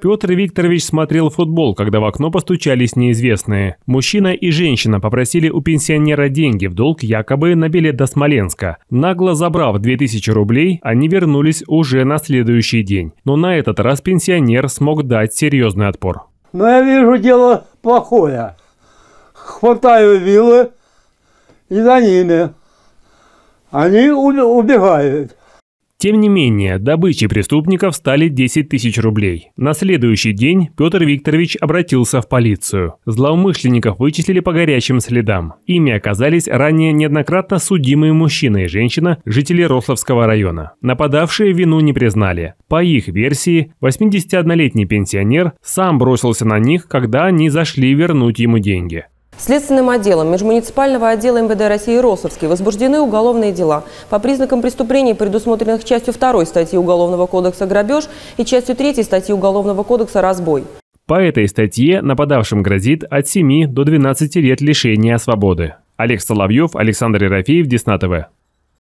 Петр Викторович смотрел футбол, когда в окно постучались неизвестные. Мужчина и женщина попросили у пенсионера деньги в долг якобы на билет до Смоленска. Нагло забрав 2000 рублей, они вернулись уже на следующий день. Но на этот раз пенсионер смог дать серьезный отпор. Но «Ну, я вижу дело плохое. Хватаю вилы и за ними. Они убегают. Тем не менее, добычей преступников стали 10 тысяч рублей. На следующий день Петр Викторович обратился в полицию. Злоумышленников вычислили по горячим следам. Ими оказались ранее неоднократно судимые мужчина и женщина, жители Рословского района. Нападавшие вину не признали. По их версии, 81-летний пенсионер сам бросился на них, когда они зашли вернуть ему деньги. Следственным отделом Межмуниципального отдела МВД России Росовский возбуждены уголовные дела по признакам преступлений, предусмотренных частью 2 статьи Уголовного кодекса «Грабеж» и частью 3 статьи Уголовного кодекса «Разбой». По этой статье нападавшим грозит от 7 до 12 лет лишения свободы. Олег Соловьев, Александр Ерофеев, Десна